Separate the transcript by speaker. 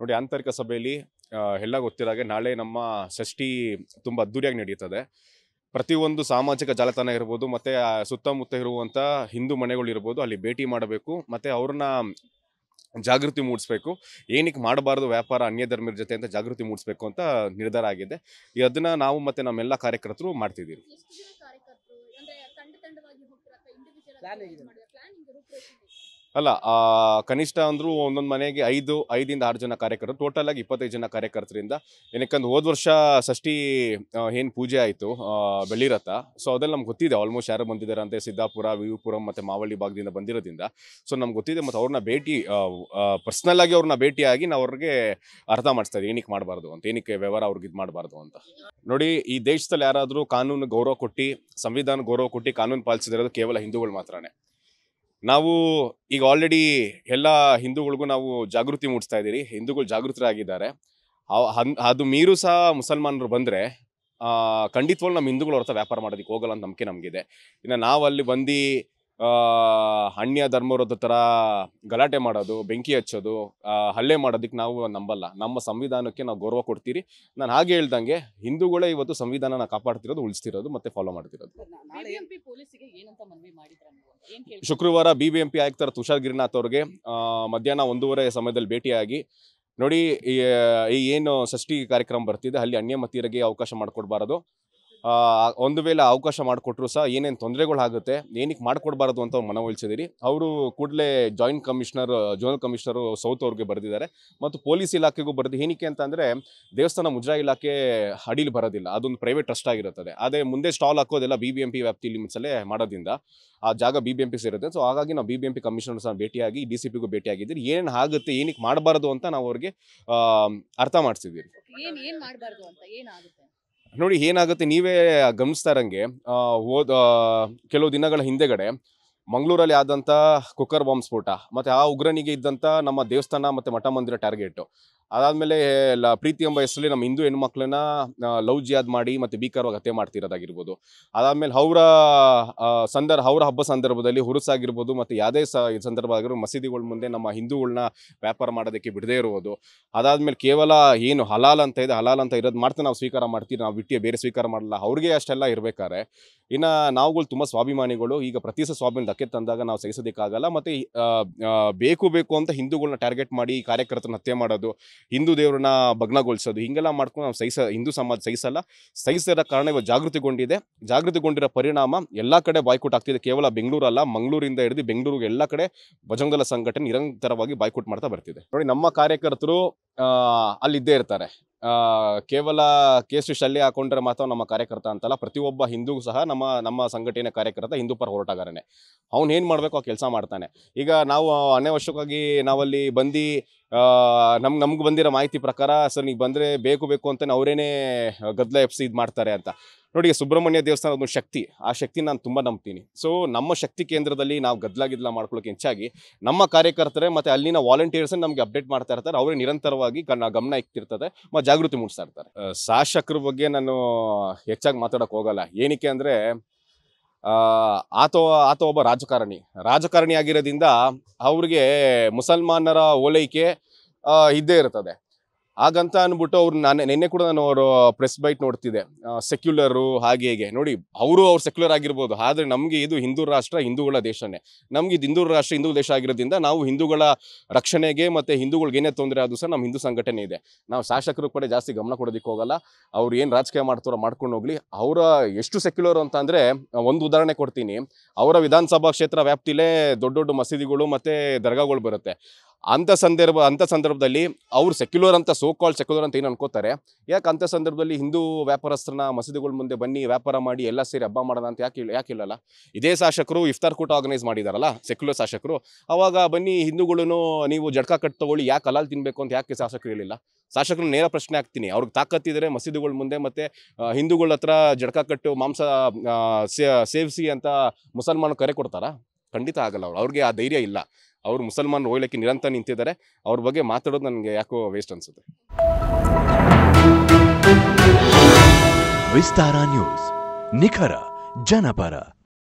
Speaker 1: ನೋಡಿ ಆಂತರಿಕ ಸಭೆಯಲ್ಲಿ ಎಲ್ಲ ಗೊತ್ತಿರಾಗೆ ನಾಳೆ ನಮ್ಮ ಷಷ್ಠಿ ತುಂಬ ಅದ್ದೂರಿಯಾಗಿ ನಡೆಯುತ್ತದೆ ಪ್ರತಿಯೊಂದು ಸಾಮಾಜಿಕ ಜಾಲತಾಣ ಇರ್ಬೋದು ಮತ್ತು ಸುತ್ತಮುತ್ತ ಇರುವಂಥ ಹಿಂದೂ ಮನೆಗಳು ಇರ್ಬೋದು ಅಲ್ಲಿ ಭೇಟಿ ಮಾಡಬೇಕು ಮತ್ತು ಅವ್ರನ್ನ ಜಾಗೃತಿ ಮೂಡಿಸ್ಬೇಕು ಏನಕ್ಕೆ ಮಾಡಬಾರ್ದು ವ್ಯಾಪಾರ ಅನ್ಯ ಧರ್ಮದ ಜೊತೆ ಅಂತ ಜಾಗೃತಿ ಮೂಡಿಸ್ಬೇಕು ಅಂತ ನಿರ್ಧಾರ ಆಗಿದೆ ಅದನ್ನು ನಾವು ಮತ್ತು ನಮ್ಮೆಲ್ಲ ಕಾರ್ಯಕರ್ತರು ಮಾಡ್ತಿದ್ದೀವಿ ಅಲ್ಲ ಕನಿಷ್ಠ ಅಂದ್ರೂ ಒಂದೊಂದು ಮನೆಗೆ ಐದು ಐದಿಂದ ಆರು ಜನ ಕಾರ್ಯಕರ್ತರು ಟೋಟಲ್ ಆಗಿ ಇಪ್ಪತ್ತೈದು ಜನ ಕಾರ್ಯಕರ್ತರಿಂದ ಏನಕ್ಕೆ ಹೋದ ವರ್ಷ ಷಷ್ಠಿ ಏನು ಪೂಜೆ ಆಯಿತು ಬೆಳ್ಳಿರಥ ಸೊ ಅದೆಲ್ಲ ನಮ್ಗೆ ಗೊತ್ತಿದೆ ಆಲ್ಮೋಸ್ಟ್ ಯಾರು ಬಂದಿದ್ದಾರೆ ಅಂತ ಸಿದ್ದಾಪುರ ವಿವಿಪುರಂ ಮತ್ತೆ ಮಾವಳ್ಳಿ ಭಾಗದಿಂದ ಬಂದಿರೋದ್ರಿಂದ ಸೊ ನಮ್ಗೆ ಗೊತ್ತಿದೆ ಮತ್ತು ಅವ್ರನ್ನ ಭೇಟಿ ಪರ್ಸನಲ್ ಆಗಿ ಅವ್ರನ್ನ ಭೇಟಿಯಾಗಿ ನಾವು ಅವ್ರಿಗೆ ಅರ್ಥ ಮಾಡಿಸ್ತಾರೆ ಏನಕ್ಕೆ ಮಾಡಬಾರ್ದು ಅಂತ ಏನಕ್ಕೆ ವ್ಯವಹಾರ ಅವ್ರಿಗೆ ಇದು ಮಾಡಬಾರ್ದು ಅಂತ ನೋಡಿ ಈ ದೇಶದಲ್ಲಿ ಯಾರಾದರೂ ಕಾನೂನು ಗೌರವ ಕೊಟ್ಟಿ ಸಂವಿಧಾನ ಗೌರವ ಕೊಟ್ಟು ಕಾನೂನು ಪಾಲಿಸಿದ್ರೆ ಅದು ಕೇವಲ ಹಿಂದೂಗಳು ಮಾತ್ರನೇ ನಾವು ಈಗ ಆಲ್ರೆಡಿ ಎಲ್ಲ ಹಿಂದೂಗಳಿಗೂ ನಾವು ಜಾಗೃತಿ ಮೂಡಿಸ್ತಾ ಇದ್ದೀರಿ ಹಿಂದೂಗಳು ಜಾಗೃತರಾಗಿದ್ದಾರೆ ಅದು ಮೀರು ಸಹ ಮುಸಲ್ಮಾನರು ಬಂದರೆ ಖಂಡಿತವಾಗ್ಲೂ ನಮ್ಮ ಹಿಂದೂಗಳು ಹೊರತ ವ್ಯಾಪಾರ ಮಾಡೋದಕ್ಕೆ ಹೋಗಲ್ಲ ಅಂತ ನಂಬಿಕೆ ನಮಗಿದೆ ಇನ್ನು ನಾವು ಅಲ್ಲಿ ಬಂದು ಅಣ್ಯ ಧರ್ಮವ್ರತ ಥರ ಗಲಾಟೆ ಮಾಡೋದು ಬೆಂಕಿ ಹಚ್ಚೋದು ಹಲ್ಲೆ ಮಾಡೋದಕ್ಕೆ ನಾವು ನಂಬಲ್ಲ ನಮ್ಮ ಸಂವಿಧಾನಕ್ಕೆ ನಾವು ಗೌರವ ಕೊಡ್ತೀರಿ ನಾನು ಹಾಗೆ ಹೇಳ್ದಂಗೆ ಹಿಂದೂಗಳೇ ಇವತ್ತು ಸಂವಿಧಾನನ ಕಾಪಾಡ್ತಿರೋದು ಉಳಿಸ್ತಿರೋದು ಮತ್ತೆ ಫಾಲೋ ಮಾಡ್ತಿರೋದು ಶುಕ್ರವಾರ ಬಿ ಬಿ ಎಂ ಪಿ ಆಯುಕ್ತರ ತುಷಾರ್ ಗಿರಿನಾಥ್ ಅವ್ರಿಗೆ ಮಧ್ಯಾಹ್ನ ಒಂದೂವರೆ ಸಮಯದಲ್ಲಿ ಭೇಟಿಯಾಗಿ ನೋಡಿ ಈ ಏನು ಷಷ್ಟಿ ಕಾರ್ಯಕ್ರಮ ಬರ್ತಿದೆ ಅಲ್ಲಿ ಅನ್ಯ ಮತೀಯರಿಗೆ ಅವಕಾಶ ಮಾಡಿಕೊಡ್ಬಾರದು ಒಂದು ವೇಳೆ ಅವಕಾಶ ಮಾಡಿಕೊಟ್ರು ಸಹ ಏನೇನು ತೊಂದರೆಗಳಾಗುತ್ತೆ ಏನಕ್ಕೆ ಮಾಡಿಕೊಡ್ಬಾರ್ದು ಅಂತ ಮನವೊಲಿಸಿದಿರಿ ಅವರು ಕೂಡಲೇ joint commissioner zonal commissioner south ಅವ್ರಿಗೆ ಬರೆದಿದ್ದಾರೆ ಮತ್ತು ಪೊಲೀಸ್ ಇಲಾಖೆಗೂ ಬರೆದು ಏನಕ್ಕೆ ಅಂತ ಅಂದರೆ ದೇವಸ್ಥಾನ ಮುಜ್ರಾ ಇಲಾಖೆ ಅಡಿಲಿ ಬರೋದಿಲ್ಲ ಅದೊಂದು ಪ್ರೈವೇಟ್ ಟ್ರಸ್ಟ್ ಆಗಿರುತ್ತದೆ ಅದೇ ಮುಂದೆ ಸ್ಟಾಲ್ ಹಾಕೋದೆಲ್ಲ ಬಿ ಬಿ ಎಂ ಪಿ ವ್ಯಾಪ್ತಿ ಲಿಮಿಟ್ಸಲ್ಲೇ ಮಾಡೋದ್ರಿಂದ ಆ ಜಾಗ ಬಿ ಬಿ ಎಂ ಪಿ ಸೇರುತ್ತೆ ಸೊ ಹಾಗಾಗಿ ನಾವು B B M P commissioner ಸಹ ಭೇಟಿಯಾಗಿ ಡಿ ಸಿ ಪಿಗೂ ಭೇಟಿಯಾಗಿದ್ದೀರಿ ಏನು ಆಗುತ್ತೆ ಏನಕ್ಕೆ ಮಾಡಬಾರ್ದು ಅಂತ ನಾವು ಅವ್ರಿಗೆ ಅರ್ಥ ಮಾಡಿಸಿದ್ದೀರಿ ಏನು ಏನು ಮಾಡಬಾರ್ದು ಅಂತ ಏನಾಗುತ್ತೆ ನೋಡಿ ಏನಾಗುತ್ತೆ ನೀವೇ ಗಮನಿಸ್ತಾ ಇರಂಗೆ ಹೋದ ಕೆಲವು ದಿನಗಳ ಹಿಂದೆಗಡೆ ಮಂಗಳೂರಲ್ಲಿ ಆದಂಥ ಕುಕ್ಕರ್ ಬಾಂಬ್ ಸ್ಫೋಟ ಮತ್ತೆ ಆ ಉಗ್ರನಿಗೆ ಇದ್ದಂಥ ನಮ್ಮ ದೇವಸ್ಥಾನ ಮತ್ತೆ ಮಠ ಮಂದಿರ ಟಾರ್ಗೆಟ್ ಅದಾದಮೇಲೆ ಪ್ರೀತಿ ಎಂಬ ಹೆಸರಲ್ಲಿ ನಮ್ಮ ಹಿಂದೂ ಹೆಣ್ಮಕ್ಳನ್ನ ಲವ್ ಜಿಯಾದ್ ಮಾಡಿ ಮತ್ತು ಭೀಕರವಾಗಿ ಹತ್ಯೆ ಮಾಡ್ತಿರೋದಾಗಿರ್ಬೋದು ಅದಾದಮೇಲೆ ಅವರ ಸಂದರ್ಭ ಅವರ ಹಬ್ಬ ಸಂದರ್ಭದಲ್ಲಿ ಹುರುಸಾಗಿರ್ಬೋದು ಮತ್ತು ಯಾವುದೇ ಸಂದರ್ಭ ಆಗಿರೋ ಮಸೀದಿಗಳ ಮುಂದೆ ನಮ್ಮ ಹಿಂದೂಗಳನ್ನ ವ್ಯಾಪಾರ ಮಾಡೋದಕ್ಕೆ ಬಿಡದೇ ಇರುವುದು ಅದಾದಮೇಲೆ ಕೇವಲ ಏನು ಹಲಾಲ್ ಅಂತ ಇದೆ ಹಲಾಲ್ ಅಂತ ಇರೋದು ಮಾಡ್ತಾ ನಾವು ಸ್ವೀಕಾರ ಮಾಡ್ತೀವಿ ನಾವು ಬಿಟ್ಟಿಯ ಬೇರೆ ಸ್ವೀಕಾರ ಮಾಡಲ್ಲ ಅವ್ರಿಗೆ ಅಷ್ಟೆಲ್ಲ ಇರಬೇಕಾರೆ ಇನ್ನು ನಾವುಗಳು ತುಂಬ ಸ್ವಾಭಿಮಾನಿಗಳು ಈಗ ಪ್ರತಿ ಸಹ ಸ್ವಾಭಿಮಾನ ಧಕ್ಕೆ ತಂದಾಗ ನಾವು ಸಹಿಸೋದಕ್ಕಾಗಲ್ಲ ಮತ್ತು ಬೇಕು ಬೇಕು ಅಂತ ಹಿಂದೂಗಳನ್ನ ಟಾರ್ಗೆಟ್ ಮಾಡಿ ಕಾರ್ಯಕರ್ತರನ್ನ ಹತ್ಯೆ ಮಾಡೋದು ಹಿಂದೂ ದೇವರನ್ನ ಭಗ್ನಗೊಳಿಸೋದು ಹಿಂಗೆಲ್ಲ ಮಾಡ್ಕೊಂಡು ನಾವು ಸಹಿಸ ಹಿಂದೂ ಸಮಾಜ ಸಹಿಸಲ್ಲ ಸಹಿಸಿದ ಕಾರಣ ಇವಾಗ ಜಾಗೃತಿಗೊಂಡಿದೆ ಜಾಗೃತಿಗೊಂಡಿರೋ ಪರಿಣಾಮ ಎಲ್ಲ ಕಡೆ ಬಾಯ್ಕೋಟ್ ಆಗ್ತಿದೆ ಕೇವಲ ಬೆಂಗಳೂರಲ್ಲ ಮಂಗಳೂರಿಂದ ಹಿಡಿದು ಬೆಂಗಳೂರಿಗೆ ಎಲ್ಲ ಕಡೆ ಭಜಂಗಲ ಸಂಘಟನೆ ನಿರಂತರವಾಗಿ ಬಾಯ್ಕೋಟ್ ಮಾಡ್ತಾ ಬರ್ತಿದೆ ನೋಡಿ ನಮ್ಮ ಕಾರ್ಯಕರ್ತರು ಅಲ್ಲಿದ್ದೇ ಇರ್ತಾರೆ ಕೇವಲ ಕೇಸು ಶಲ್ಯ ಹಾಕೊಂಡ್ರೆ ಮಾತ್ರ ನಮ್ಮ ಕಾರ್ಯಕರ್ತ ಅಂತಲ್ಲ ಪ್ರತಿಯೊಬ್ಬ ಹಿಂದೂಗೂ ಸಹ ನಮ್ಮ ನಮ್ಮ ಸಂಘಟನೆ ಕಾರ್ಯಕರ್ತ ಹಿಂದೂ ಪರ ಹೋರಾಟಗಾರನೇ ಅವ್ನು ಏನು ಮಾಡಬೇಕು ಆ ಕೆಲಸ ಮಾಡ್ತಾನೆ ಈಗ ನಾವು ಅನವಶ್ಯಕವಾಗಿ ನಾವಲ್ಲಿ ಬಂದು ನಮ್ಗೆ ನಮ್ಗೆ ಬಂದಿರೋ ಮಾಹಿತಿ ಪ್ರಕಾರ ಸರ್ ನೀವು ಬಂದರೆ ಬೇಕು ಬೇಕು ಅಂತ ಅವರೇನೇ ಗದ್ದಲ ಎಪ್ಸಿ ಇದು ಮಾಡ್ತಾರೆ ಅಂತ ನೋಡಿ ಸುಬ್ರಹ್ಮಣ್ಯ ದೇವಸ್ಥಾನ ಒಂದು ಶಕ್ತಿ ಆ ಶಕ್ತಿ ನಾನು ತುಂಬ ನಂಬ್ತೀನಿ ಸೊ ನಮ್ಮ ಶಕ್ತಿ ಕೇಂದ್ರದಲ್ಲಿ ನಾವು ಗದ್ದಲ ಗಿದ್ಲ ಮಾಡ್ಕೊಳ್ಳೋಕೆ ಹೆಚ್ಚಾಗಿ ನಮ್ಮ ಕಾರ್ಯಕರ್ತರೆ ಮತ್ತು ಅಲ್ಲಿನ ವಾಲಂಟಿಯರ್ಸನ್ನು ನಮಗೆ ಅಪ್ಡೇಟ್ ಮಾಡ್ತಾ ಇರ್ತಾರೆ ಅವರೇ ನಿರಂತರವಾಗಿ ಮುಖ್ಯವಾಗಿ ಗಮನ ಇಕ್ತಿರ್ತದೆ ಮತ್ತು ಜಾಗೃತಿ ಮೂಡಿಸ್ತಾ ಇರ್ತಾರೆ ಶಾಸಕರ ಬಗ್ಗೆ ನಾನು ಹೆಚ್ಚಾಗಿ ಮಾತಾಡೋಕೆ ಹೋಗಲ್ಲ ಏನಕ್ಕೆ ಅಂದರೆ ಆತ ಆತ ಒಬ್ಬ ರಾಜಕಾರಣಿ ರಾಜಕಾರಣಿ ಆಗಿರೋದ್ರಿಂದ ಅವ್ರಿಗೆ ಮುಸಲ್ಮಾನರ ಓಲೈಕೆ ಇದ್ದೇ ಇರ್ತದೆ ಹಾಗಂತ ಅಂದ್ಬಿಟ್ಟು ಅವ್ರು ನಾನು ನಿನ್ನೆ ಕೂಡ ನಾನು ಅವರು ಪ್ರೆಸ್ ಬೈಟ್ ನೋಡ್ತಿದ್ದೆ ಸೆಕ್ಯುಲರು ಹಾಗೆ ಹೇಗೆ ನೋಡಿ ಅವರು ಅವ್ರು ಸೆಕ್ಯುಲರ್ ಆಗಿರ್ಬೋದು ಆದರೆ ನಮಗೆ ಇದು ಹಿಂದೂ ರಾಷ್ಟ್ರ ಹಿಂದೂಗಳ ದೇಶನೇ ನಮಗೆ ಇದು ಹಿಂದೂ ರಾಷ್ಟ್ರ ಹಿಂದೂ ದೇಶ ಆಗಿರೋದ್ರಿಂದ ನಾವು ಹಿಂದೂಗಳ ರಕ್ಷಣೆಗೆ ಮತ್ತು ಹಿಂದೂಗಳಿಗೆ ಏನೇ ತೊಂದರೆ ಆದರೂ ಸಹ ನಮ್ಮ ಹಿಂದೂ ಸಂಘಟನೆ ಇದೆ ನಾವು ಶಾಸಕರು ಕೂಡ ಜಾಸ್ತಿ ಗಮನ ಕೊಡೋದಕ್ಕೆ ಹೋಗಲ್ಲ ಅವ್ರು ಏನು ರಾಜಕೀಯ ಮಾಡ್ತಾರೋ ಮಾಡ್ಕೊಂಡು ಹೋಗಲಿ ಅವರ ಎಷ್ಟು ಸೆಕ್ಯುಲರ್ ಅಂತ ಅಂದರೆ ಒಂದು ಉದಾಹರಣೆ ಕೊಡ್ತೀನಿ ಅವರ ವಿಧಾನಸಭಾ ಕ್ಷೇತ್ರ ವ್ಯಾಪ್ತಿಯಲ್ಲೇ ದೊಡ್ಡ ದೊಡ್ಡ ಮಸೀದಿಗಳು ಮತ್ತು ದರ್ಗಾಗಳು ಬರುತ್ತೆ ಅಂಥ ಸಂದರ್ಭ ಅಂಥ ಸಂದರ್ಭದಲ್ಲಿ ಅವ್ರು ಸೆಕ್ಯುಲರ್ ಅಂತ ಸೋ ಕಾಲ್ ಸೆಕ್ಯುಲರ್ ಅಂತ ಏನು ಅನ್ಕೋತಾರೆ ಯಾಕೆ ಅಂಥ ಸಂದರ್ಭದಲ್ಲಿ ಹಿಂದೂ ವ್ಯಾಪಾರಸ್ಥರನ್ನ ಮಸೀದಿಗಳ ಮುಂದೆ ಬನ್ನಿ ವ್ಯಾಪಾರ ಮಾಡಿ ಎಲ್ಲ ಸೇರಿ ಹಬ್ಬ ಮಾಡೋಣ ಅಂತ ಯಾಕೆ ಯಾಕೆ ಇಲ್ಲಲ್ಲ ಇದೇ ಶಾಸಕರು ಇಫ್ತಾರ್ ಕೂಟ ಆರ್ಗನೈಸ್ ಮಾಡಿದಾರಲ್ಲ ಸೆಕ್ಯುಲರ್ ಶಾಸಕರು ಅವಾಗ ಬನ್ನಿ ಹಿಂದೂಗಳನ್ನು ನೀವು ಜಡ್ಕಾ ಕಟ್ ತಗೊಳ್ಳಿ ಯಾಕೆ ಅಲಾಲ್ ತಿನ್ನಬೇಕು ಅಂತ ಯಾಕೆ ಶಾಸಕರು ಹೇಳಿಲ್ಲ ಶಾಸಕರು ನೇರ ಪ್ರಶ್ನೆ ಹಾಕ್ತೀನಿ ಅವ್ರಿಗೆ ತಾಕತ್ತಿದ್ರೆ ಮಸೀದಿಗಳ ಮುಂದೆ ಮತ್ತೆ ಹಿಂದೂಗಳ ಹತ್ರ ಜಡ್ಕಾ ಕಟ್ಟು ಮಾಂಸ ಸೇವಿಸಿ ಅಂತ ಮುಸಲ್ಮಾನ ಕರೆ ಕೊಡ್ತಾರಾ ಖಂಡಿತ ಆಗಲ್ಲ ಅವ್ರು ಅವ್ರಿಗೆ ಆ ಧೈರ್ಯ ಇಲ್ಲ ಅವರು ಮುಸಲ್ಮಾನ್ ಹೋಗ್ಲಿಕ್ಕೆ ನಿರಂತರ ನಿಂತಿದ್ದಾರೆ ಅವ್ರ ಬಗ್ಗೆ ಮಾತಾಡೋದು ನನಗೆ ಯಾಕೋ ವೇಸ್ಟ್ ಅನ್ಸುತ್ತೆ ವಿಸ್ತಾರ ನ್ಯೂಸ್ ನಿಖರ ಜನಪರ